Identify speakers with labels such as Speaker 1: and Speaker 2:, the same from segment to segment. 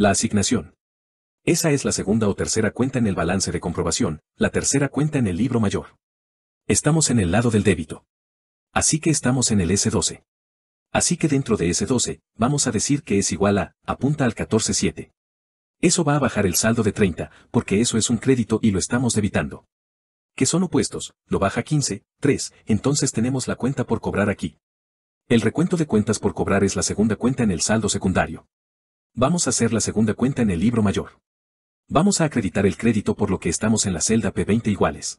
Speaker 1: La asignación. Esa es la segunda o tercera cuenta en el balance de comprobación, la tercera cuenta en el libro mayor. Estamos en el lado del débito. Así que estamos en el S12. Así que dentro de S12, vamos a decir que es igual a, apunta al 14.7. Eso va a bajar el saldo de 30, porque eso es un crédito y lo estamos debitando. Que son opuestos, lo baja 15, 3, entonces tenemos la cuenta por cobrar aquí. El recuento de cuentas por cobrar es la segunda cuenta en el saldo secundario. Vamos a hacer la segunda cuenta en el libro mayor. Vamos a acreditar el crédito por lo que estamos en la celda P20 iguales.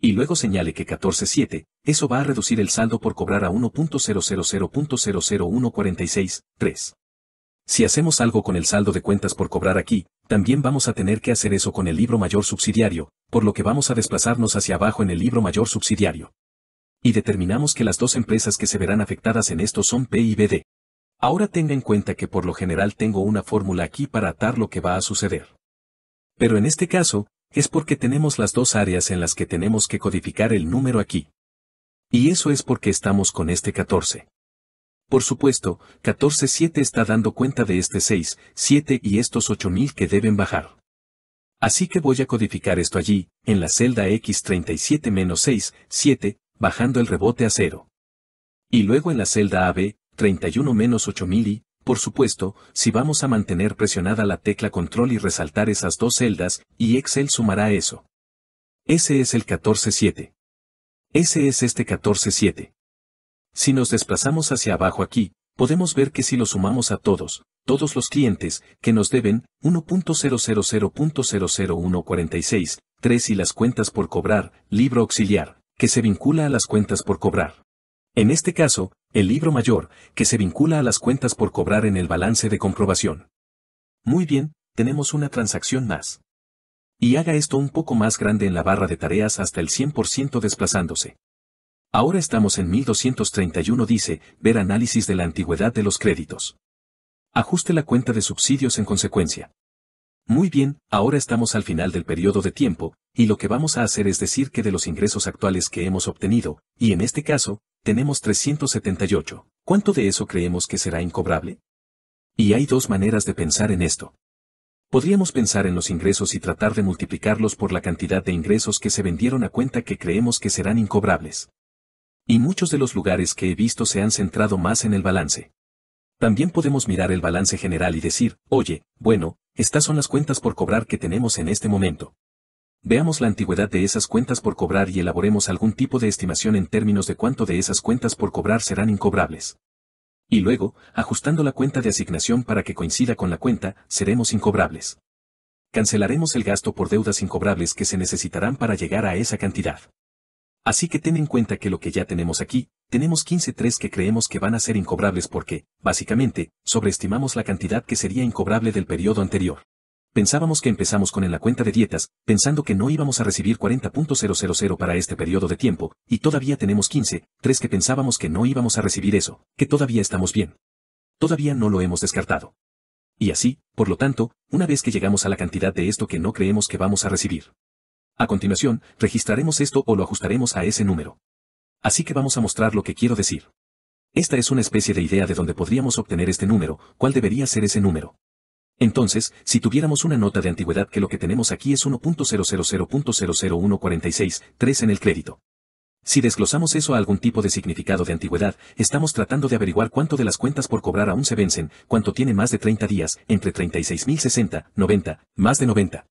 Speaker 1: Y luego señale que 14.7, eso va a reducir el saldo por cobrar a 1.000.001463. Si hacemos algo con el saldo de cuentas por cobrar aquí, también vamos a tener que hacer eso con el libro mayor subsidiario, por lo que vamos a desplazarnos hacia abajo en el libro mayor subsidiario. Y determinamos que las dos empresas que se verán afectadas en esto son P y BD. Ahora tenga en cuenta que por lo general tengo una fórmula aquí para atar lo que va a suceder. Pero en este caso, es porque tenemos las dos áreas en las que tenemos que codificar el número aquí. Y eso es porque estamos con este 14. Por supuesto, 14.7 está dando cuenta de este 6, 7 y estos 8.000 que deben bajar. Así que voy a codificar esto allí, en la celda X37-6, 7, bajando el rebote a 0. Y luego en la celda AB, 31 menos 8000 y, por supuesto, si vamos a mantener presionada la tecla control y resaltar esas dos celdas, y Excel sumará eso. Ese es el 147. Ese es este 147. Si nos desplazamos hacia abajo aquí, podemos ver que si lo sumamos a todos, todos los clientes, que nos deben, 100000146 3 y las cuentas por cobrar, libro auxiliar, que se vincula a las cuentas por cobrar. En este caso, el libro mayor, que se vincula a las cuentas por cobrar en el balance de comprobación. Muy bien, tenemos una transacción más. Y haga esto un poco más grande en la barra de tareas hasta el 100% desplazándose. Ahora estamos en 1231 dice, ver análisis de la antigüedad de los créditos. Ajuste la cuenta de subsidios en consecuencia. Muy bien, ahora estamos al final del periodo de tiempo, y lo que vamos a hacer es decir que de los ingresos actuales que hemos obtenido, y en este caso, tenemos 378. ¿Cuánto de eso creemos que será incobrable? Y hay dos maneras de pensar en esto. Podríamos pensar en los ingresos y tratar de multiplicarlos por la cantidad de ingresos que se vendieron a cuenta que creemos que serán incobrables. Y muchos de los lugares que he visto se han centrado más en el balance. También podemos mirar el balance general y decir, oye, bueno, estas son las cuentas por cobrar que tenemos en este momento. Veamos la antigüedad de esas cuentas por cobrar y elaboremos algún tipo de estimación en términos de cuánto de esas cuentas por cobrar serán incobrables. Y luego, ajustando la cuenta de asignación para que coincida con la cuenta, seremos incobrables. Cancelaremos el gasto por deudas incobrables que se necesitarán para llegar a esa cantidad. Así que ten en cuenta que lo que ya tenemos aquí, tenemos 15.3 que creemos que van a ser incobrables porque, básicamente, sobreestimamos la cantidad que sería incobrable del periodo anterior. Pensábamos que empezamos con en la cuenta de dietas, pensando que no íbamos a recibir 40.000 para este periodo de tiempo, y todavía tenemos 15, 3 que pensábamos que no íbamos a recibir eso, que todavía estamos bien. Todavía no lo hemos descartado. Y así, por lo tanto, una vez que llegamos a la cantidad de esto que no creemos que vamos a recibir. A continuación, registraremos esto o lo ajustaremos a ese número. Así que vamos a mostrar lo que quiero decir. Esta es una especie de idea de dónde podríamos obtener este número, cuál debería ser ese número. Entonces, si tuviéramos una nota de antigüedad que lo que tenemos aquí es 3 en el crédito. Si desglosamos eso a algún tipo de significado de antigüedad, estamos tratando de averiguar cuánto de las cuentas por cobrar aún se vencen, cuánto tiene más de 30 días, entre 36.060, 90, más de 90.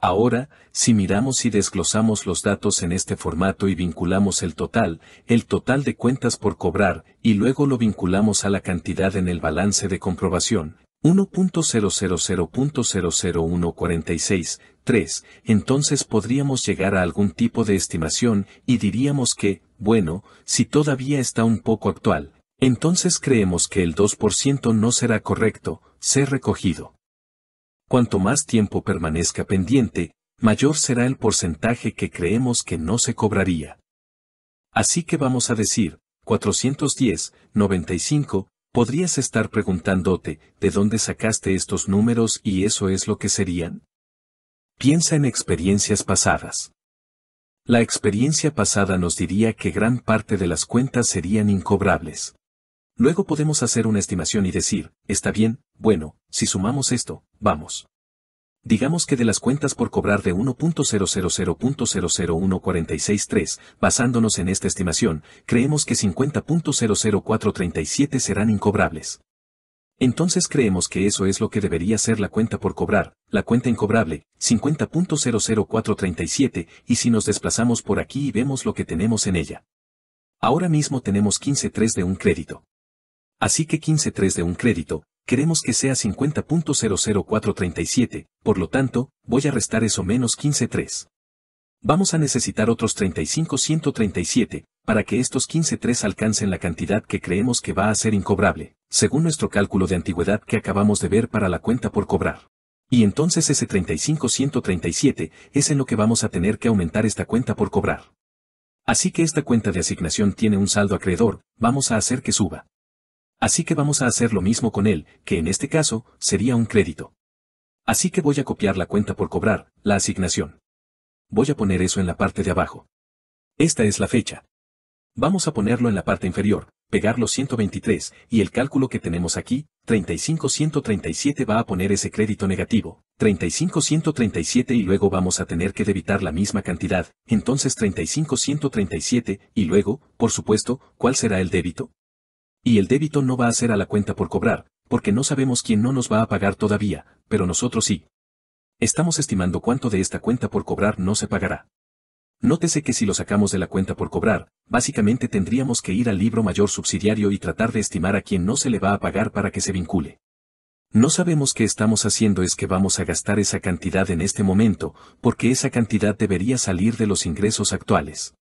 Speaker 1: Ahora, si miramos y desglosamos los datos en este formato y vinculamos el total, el total de cuentas por cobrar, y luego lo vinculamos a la cantidad en el balance de comprobación, 1.000.001463. 3, entonces podríamos llegar a algún tipo de estimación y diríamos que, bueno, si todavía está un poco actual, entonces creemos que el 2% no será correcto, ser recogido. Cuanto más tiempo permanezca pendiente, mayor será el porcentaje que creemos que no se cobraría. Así que vamos a decir, 410, 95, Podrías estar preguntándote, ¿de dónde sacaste estos números y eso es lo que serían? Piensa en experiencias pasadas. La experiencia pasada nos diría que gran parte de las cuentas serían incobrables. Luego podemos hacer una estimación y decir, está bien, bueno, si sumamos esto, vamos. Digamos que de las cuentas por cobrar de 1.000.001463, basándonos en esta estimación, creemos que 50.00437 serán incobrables. Entonces creemos que eso es lo que debería ser la cuenta por cobrar, la cuenta incobrable, 50.00437, y si nos desplazamos por aquí y vemos lo que tenemos en ella. Ahora mismo tenemos 15.3 de un crédito. Así que 15.3 de un crédito, queremos que sea 50.00437, por lo tanto, voy a restar eso menos 15.3. Vamos a necesitar otros 35.137, para que estos 15.3 alcancen la cantidad que creemos que va a ser incobrable, según nuestro cálculo de antigüedad que acabamos de ver para la cuenta por cobrar. Y entonces ese 35.137 es en lo que vamos a tener que aumentar esta cuenta por cobrar. Así que esta cuenta de asignación tiene un saldo acreedor, vamos a hacer que suba. Así que vamos a hacer lo mismo con él, que en este caso, sería un crédito. Así que voy a copiar la cuenta por cobrar, la asignación. Voy a poner eso en la parte de abajo. Esta es la fecha. Vamos a ponerlo en la parte inferior, pegar los 123, y el cálculo que tenemos aquí, 35137 va a poner ese crédito negativo, 35137 y luego vamos a tener que debitar la misma cantidad, entonces 35137, y luego, por supuesto, ¿cuál será el débito? Y el débito no va a ser a la cuenta por cobrar, porque no sabemos quién no nos va a pagar todavía, pero nosotros sí. Estamos estimando cuánto de esta cuenta por cobrar no se pagará. Nótese que si lo sacamos de la cuenta por cobrar, básicamente tendríamos que ir al libro mayor subsidiario y tratar de estimar a quién no se le va a pagar para que se vincule. No sabemos qué estamos haciendo es que vamos a gastar esa cantidad en este momento, porque esa cantidad debería salir de los ingresos actuales.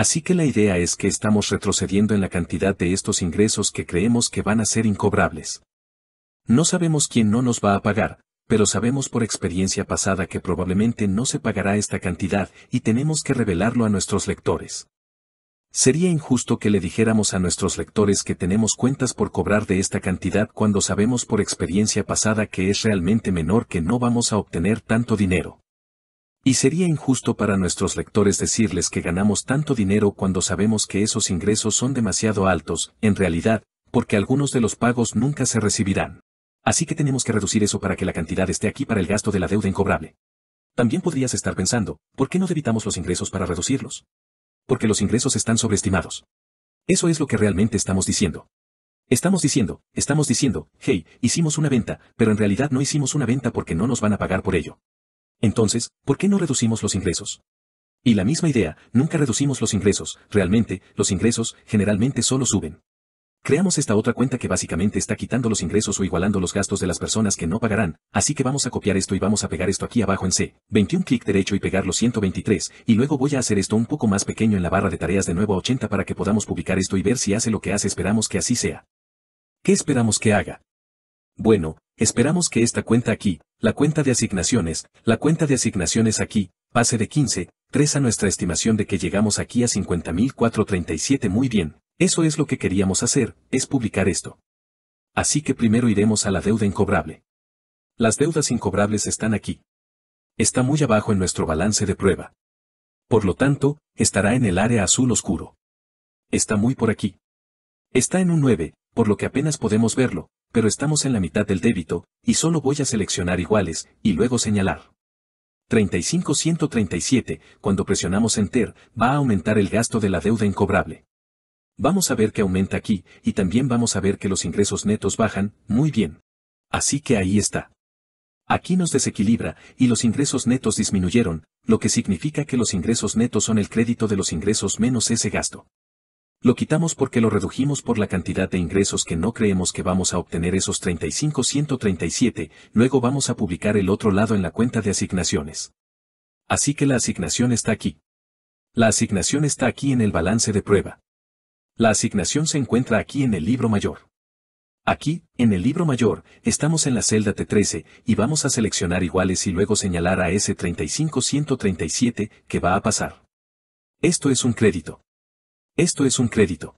Speaker 1: Así que la idea es que estamos retrocediendo en la cantidad de estos ingresos que creemos que van a ser incobrables. No sabemos quién no nos va a pagar, pero sabemos por experiencia pasada que probablemente no se pagará esta cantidad y tenemos que revelarlo a nuestros lectores. Sería injusto que le dijéramos a nuestros lectores que tenemos cuentas por cobrar de esta cantidad cuando sabemos por experiencia pasada que es realmente menor que no vamos a obtener tanto dinero. Y sería injusto para nuestros lectores decirles que ganamos tanto dinero cuando sabemos que esos ingresos son demasiado altos, en realidad, porque algunos de los pagos nunca se recibirán. Así que tenemos que reducir eso para que la cantidad esté aquí para el gasto de la deuda incobrable. También podrías estar pensando, ¿por qué no debitamos los ingresos para reducirlos? Porque los ingresos están sobreestimados. Eso es lo que realmente estamos diciendo. Estamos diciendo, estamos diciendo, hey, hicimos una venta, pero en realidad no hicimos una venta porque no nos van a pagar por ello. Entonces, ¿por qué no reducimos los ingresos? Y la misma idea, nunca reducimos los ingresos, realmente, los ingresos generalmente solo suben. Creamos esta otra cuenta que básicamente está quitando los ingresos o igualando los gastos de las personas que no pagarán, así que vamos a copiar esto y vamos a pegar esto aquí abajo en C, 21 clic derecho y pegar los 123, y luego voy a hacer esto un poco más pequeño en la barra de tareas de nuevo a 80 para que podamos publicar esto y ver si hace lo que hace esperamos que así sea. ¿Qué esperamos que haga? Bueno, Esperamos que esta cuenta aquí, la cuenta de asignaciones, la cuenta de asignaciones aquí, pase de 15, 3 a nuestra estimación de que llegamos aquí a 50.437 muy bien, eso es lo que queríamos hacer, es publicar esto. Así que primero iremos a la deuda incobrable. Las deudas incobrables están aquí. Está muy abajo en nuestro balance de prueba. Por lo tanto, estará en el área azul oscuro. Está muy por aquí. Está en un 9, por lo que apenas podemos verlo, pero estamos en la mitad del débito, y solo voy a seleccionar iguales, y luego señalar. 35 cuando presionamos Enter, va a aumentar el gasto de la deuda incobrable. Vamos a ver que aumenta aquí, y también vamos a ver que los ingresos netos bajan, muy bien. Así que ahí está. Aquí nos desequilibra, y los ingresos netos disminuyeron, lo que significa que los ingresos netos son el crédito de los ingresos menos ese gasto. Lo quitamos porque lo redujimos por la cantidad de ingresos que no creemos que vamos a obtener esos 35,137, luego vamos a publicar el otro lado en la cuenta de asignaciones. Así que la asignación está aquí. La asignación está aquí en el balance de prueba. La asignación se encuentra aquí en el libro mayor. Aquí, en el libro mayor, estamos en la celda T13 y vamos a seleccionar iguales y luego señalar a ese 35,137 que va a pasar. Esto es un crédito. Esto es un crédito.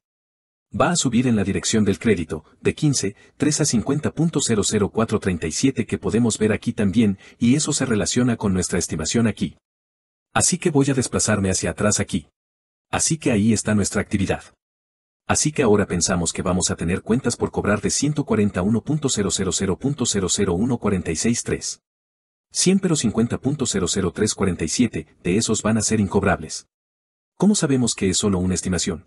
Speaker 1: Va a subir en la dirección del crédito, de 15, 3 a 50.00437 que podemos ver aquí también, y eso se relaciona con nuestra estimación aquí. Así que voy a desplazarme hacia atrás aquí. Así que ahí está nuestra actividad. Así que ahora pensamos que vamos a tener cuentas por cobrar de 141.000.001463. 100 pero 50.00347, de esos van a ser incobrables. ¿Cómo sabemos que es solo una estimación?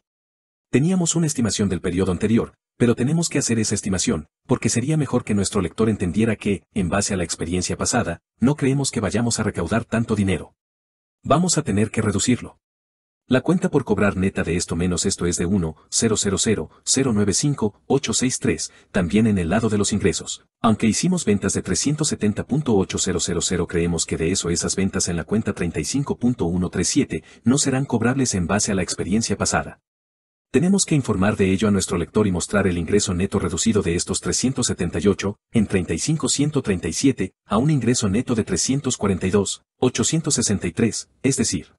Speaker 1: Teníamos una estimación del periodo anterior, pero tenemos que hacer esa estimación, porque sería mejor que nuestro lector entendiera que, en base a la experiencia pasada, no creemos que vayamos a recaudar tanto dinero. Vamos a tener que reducirlo. La cuenta por cobrar neta de esto menos esto es de 1.000.095.863, también en el lado de los ingresos. Aunque hicimos ventas de 370.8000 creemos que de eso esas ventas en la cuenta 35.137 no serán cobrables en base a la experiencia pasada. Tenemos que informar de ello a nuestro lector y mostrar el ingreso neto reducido de estos 378, en 35.137, a un ingreso neto de 342,863, es decir,